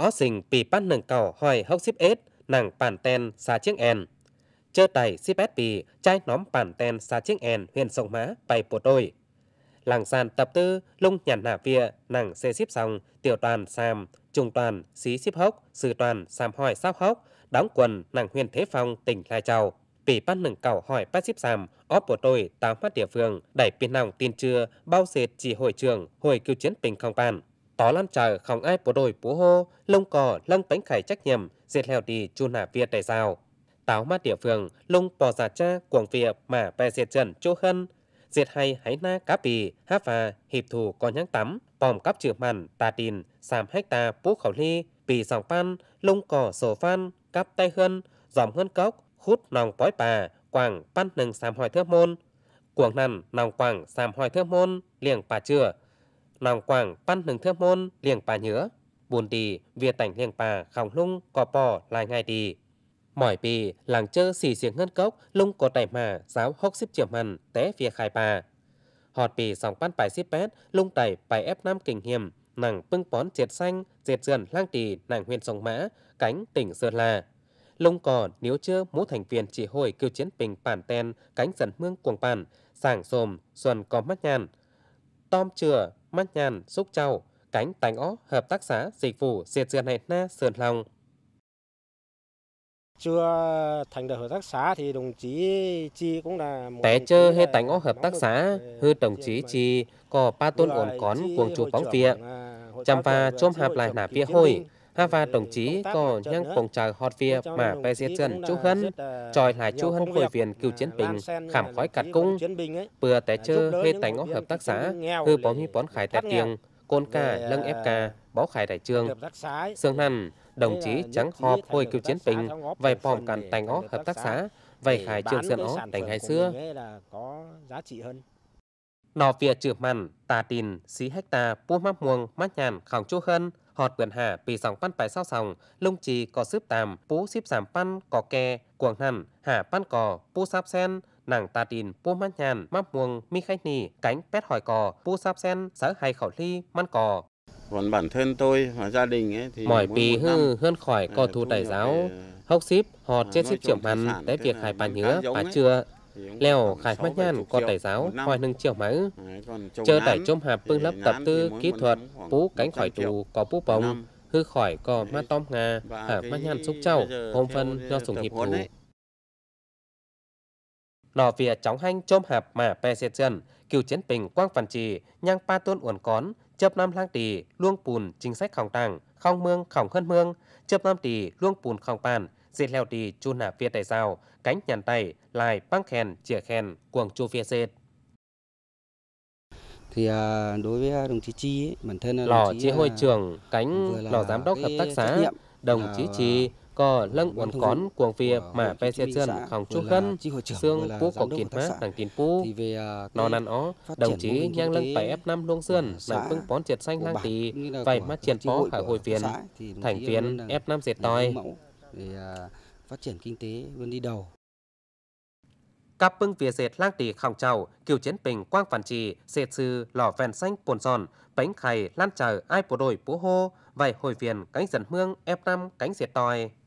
ó xình pì pan nâng cầu hoài hốc xíp ết nàng bản ten xa chiếc en chơ tài xíp ết pì trai nóm bản ten xa chiếc en huyện sông má bay bộ đôi làng sàn tập tư lung nhàn hạ vịa nàng xe xíp xong tiểu toàn xàm trung toàn xí xíp hốc sư toàn xàm hỏi sáp hốc đóng quần nàng huyền thế phong tỉnh lai châu pì pan nâng cầu hỏi bác xíp xàm ó bộ đôi tám phát địa phương đẩy pin nòng tin chưa bao dệt chỉ hội trường hội cứu chiến bình không bàn tỏ lắm trời không ai bộ đội bố hô, lông cò lông bánh khải trách nhiệm, diệt lèo đi chu nà vía tài sao. Táo mát địa phương, lông bò giả cha cuồng việc mà bè diệt trần chỗ hân. Diệt hay hãy na cá bì, há và, hiệp thù có nhãn tắm, bòm cắp trừ mặn, tà tin sàm hách tà bố khẩu ly, bì dòng pan, lông cò sổ phan, cắp tay hơn, dòm hơn cốc, hút nòng bói bà, quảng pan nừng sàm hỏi thơ môn. Cuồng nằn, nòng quảng sàm hỏi thơ môn, liền bà chừa, lòng quảng pan hứng thơm môn liền bà nhớ buồn tì việt tảnh liền bà khòng lung cò bò lại ngay tì mỏi bì làng chơ xì xiếng ngân cốc lung cột tài mà giáo hốc xếp chiều mần té phía khai bà họt bì sòng pan bài xếp bét lung tẩy bài ép năm kình hiểm nàng bưng bón triệt xanh diệt dườn lang tì nàng huyền sông mã cánh tỉnh sơn la lung còn nếu chưa mũ thành viên chỉ hồi cưu chiến bình bản ten cánh dần mương cuồng bản sàng xồm xuân có mắt nhàn tom chừa mắt nhàn, xúc trầu, cánh tánh ó, hợp tác xã, dịch vụ, diệt dườn hẹn na, sườn lòng. Chưa thành được hợp tác xã thì đồng chí Chi cũng là... Té chơ hay tánh ó hợp tác xã, hư đồng chí Chi có ba tôn ổn cón cuồng chủ bóng viện. À, Chăm và chôm hạp lại nả vía hôi, và đồng chí có những phòng trào hot việc mà về diệt dân chú hân, tròi lại chú hân khôi viên cựu chiến binh, khảm khói cạt cung, bừa té chơ hê tài ngõ à, hợp tác xã, hư bóng hi bón khải tẹt tiền, côn ca lân ép ca, bó khải đại trường. Sương nằm, đồng chí trắng họp hồi cựu chiến binh, vài bòm cản tài ngõ hợp tác xã, vầy khải trường dân ó thành ngày xưa. Nọ việc trừ mặn, tà tìn xí hecta, bố mắc muông, mát nhàn, khẳng chú hân họt quyền hà bị sòng pan bài sao sòng, lung trì có xếp tàm, pú xếp sàm pan có kè, cuồng hẳn, hà pan cò, pú sáp sen, nàng ta tin pú mát nhàn, máp muông, mi khách nì, cánh pét hỏi cò, pú sáp sen, sở hay khẩu ly, man cò. Còn bản thân tôi và gia đình ấy thì... mỗi bì hư hơn khỏi cò thu đại giáo, hốc xíp, họt à, trên xíp trưởng hắn, tới việc hài bà nhớ, bà chưa leo khai mắt nhan có tài giáo khoai nâng chiều máu chờ tải chôm hạp phương lấp tập tư kỹ thuật bú cánh khỏi tù có bú bóng hư khỏi có mắt tom nga hả mắt nhan xúc trâu hôm phân do sủng hiệp thủ nọ việc chóng hanh chôm hạp mà pe xe chân cựu chiến bình quang phản trì nhang pa tuôn uẩn cón chớp năm lang tỳ luông pùn chính sách khổng tàng khong mương khổng hơn mương chớp năm tỳ luông pùn khổng bàn dệt leo tì chu nà phía tài sao, cánh nhàn tay, lại băng khen, chìa khen, cuồng chu phía dệt thì à, đối với à, đồng chí chi ấy, bản thân à, lò chí hội trưởng cánh lò giám đốc hợp tác xã đồng chí chi có lăng uốn cón cuồng phía mà pe xe chân hòng chút gân xương cú có kiến mát thằng kiến phú nó năn ó đồng chí nhang lăng phải ép năm luông sơn là phương bón triệt xanh lang tì phải mắt triển phó khả hội viên thành viên ép năm dệt tòi về à, phát triển kinh tế luôn đi đầu. Các bưng phía dệt lang tỷ khẳng chào, kiểu chiến bình quang phản trì, dệt sư lò vèn xanh bồn giòn, bánh khay lan trở ai bộ đội bố hô, vài hồi viền cánh dần mương ép năm cánh dệt tòi.